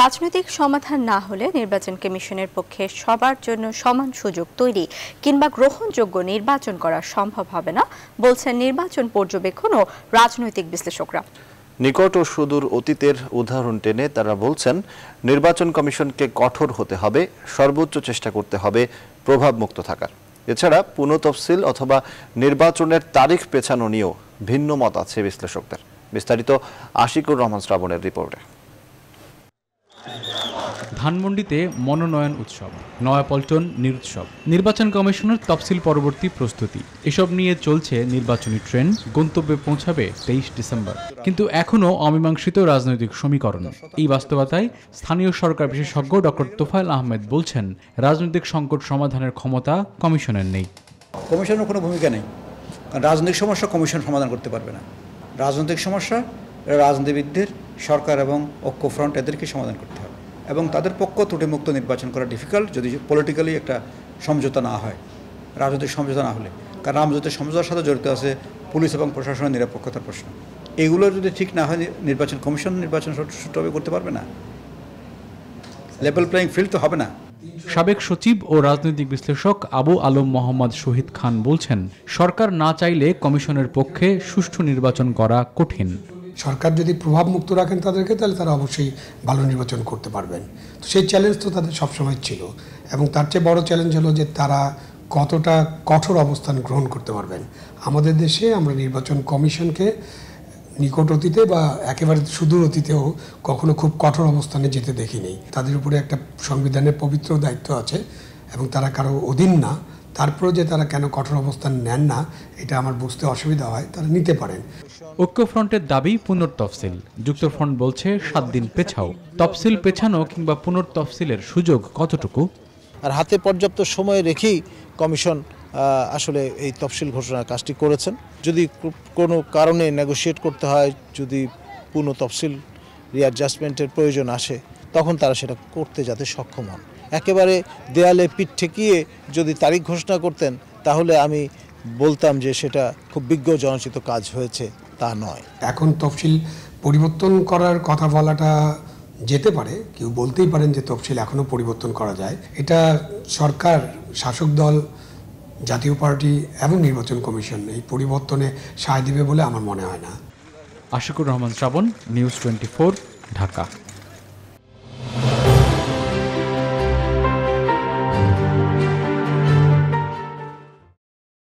রাজনৈতিক সমাধান না হলে নির্বাচন কমিশনের পক্ষে সবার জন্য সমান সুযোগ তৈরি কিংবা গ্রহণযোগ্য নির্বাচন করা সম্ভব হবে না বলছেন নির্বাচন পর্যবেক্ষণ ও রাজনৈতিক বিশ্লেষকরা নিকট ও সুদূর অতীতের উদাহরণ টেনে তারা বলছেন নির্বাচন কমিশনকে কঠোর হতে হবে সর্বোচ্চ চেষ্টা করতে হবে প্রভাবমুক্ত থাকার এছাড়া পুনঃ তফসিল অথবা নির্বাচনের তারিখ পেছানো নিয়েও ভিন্ন মত আছে বিশ্লেষকদের বিস্তারিত আশিকুর রহমান শ্রাবণের রিপোর্টে ধানমন্ডিতে মনোনয়ন উৎসব নয়াপল্টন নিরুৎসব নির্বাচন কমিশনের তফসিল পরবর্তী প্রস্তুতি এসব নিয়ে চলছে নির্বাচনী ট্রেন গন্তব্যে পৌঁছাবে তেইশ ডিসেম্বর কিন্তু এখনও অমীমাংসিত রাজনৈতিক সমীকরণ এই বাস্তবতায় স্থানীয় সরকার বিশেষজ্ঞ ডক্টর তোফায়েল আহমেদ বলছেন রাজনৈতিক সংকট সমাধানের ক্ষমতা কমিশনের নেই কমিশনের কোনো ভূমিকা নেই রাজনৈতিক সমস্যা কমিশন সমাধান করতে পারবে না রাজনৈতিক সমস্যা রাজনীতিবিদদের সরকার এবং ঐক্যফ্রন্ট এদেরকে সমাধান করতে এবং তাদের পক্ষ ত্রুটিমুক্ত নির্বাচন করা ডিফিকাল্ট যদি পলিটিক্যালি একটা সমঝোতা না হয় রাজনৈতিক সমঝোতা না হলে কারণ রাজনৈতিক সমঝোতার সাথে জড়িত আছে পুলিশ এবং প্রশাসনের নিরাপত্তার প্রশ্ন এগুলো যদি ঠিক না হয় নির্বাচন কমিশন নির্বাচন সুষ্ঠুভাবে করতে পারবে না লেভেল প্লেয়িং ফিল্ড তো হবে না সাবেক সচিব ও রাজনৈতিক বিশ্লেষক আবু আলম মোহাম্মদ শহীদ খান বলছেন সরকার না চাইলে কমিশনের পক্ষে সুষ্ঠু নির্বাচন করা কঠিন সরকার যদি প্রভাব মুক্ত রাখেন তাদেরকে তাহলে তারা অবশ্যই ভালো নির্বাচন করতে পারবেন তো সেই চ্যালেঞ্জ তো তাদের সবসময় ছিল এবং তার চেয়ে বড় চ্যালেঞ্জ হলো যে তারা কতটা কঠোর অবস্থান গ্রহণ করতে পারবেন আমাদের দেশে আমরা নির্বাচন কমিশনকে নিকট অতীতে বা একেবারে সুদূর অতীতেও কখনো খুব কঠোর অবস্থানে যেতে দেখিনি তাদের উপরে একটা সংবিধানের পবিত্র দায়িত্ব আছে এবং তারা কারো অধীন না তারপরেও যে তারা কেন কঠোর অবস্থান নেন না এটা আমার বুঝতে অসুবিধা হয় তারা নিতে পারেন ঐক্যফ্রন্টের দাবি পুনর্তফসিল যুক্তফ্রন্ট বলছে সাত দিন পেছাও তফসিল পেছানো কিংবা পুনর্তফসিলের সুযোগ কতটুকু আর হাতে পর্যাপ্ত সময় রেখেই কমিশন আসলে এই তফসিল ঘোষণার কাজটি করেছেন যদি কোনো কারণে নেগোসিয়েট করতে হয় যদি পুনঃ তফসিল রিঅ্যাডজাস্টমেন্টের প্রয়োজন আসে তখন তারা সেটা করতে যাতে সক্ষম হন একেবারে দেয়ালে পিঠ ঠেকিয়ে যদি তারিখ ঘোষণা করতেন তাহলে আমি বলতাম যে সেটা খুব বিজ্ঞ জনচিত কাজ হয়েছে তা নয় এখন তফসিল পরিবর্তন করার কথা বলাটা যেতে পারে কেউ বলতেই পারেন যে তফসিল এখনও পরিবর্তন করা যায় এটা সরকার শাসক দল জাতীয় পার্টি এবং নির্বাচন কমিশন এই পরিবর্তনে সায় দেবে বলে আমার মনে হয় না আশিকুর রহমান শ্রাবণ নিউজ টোয়েন্টি ঢাকা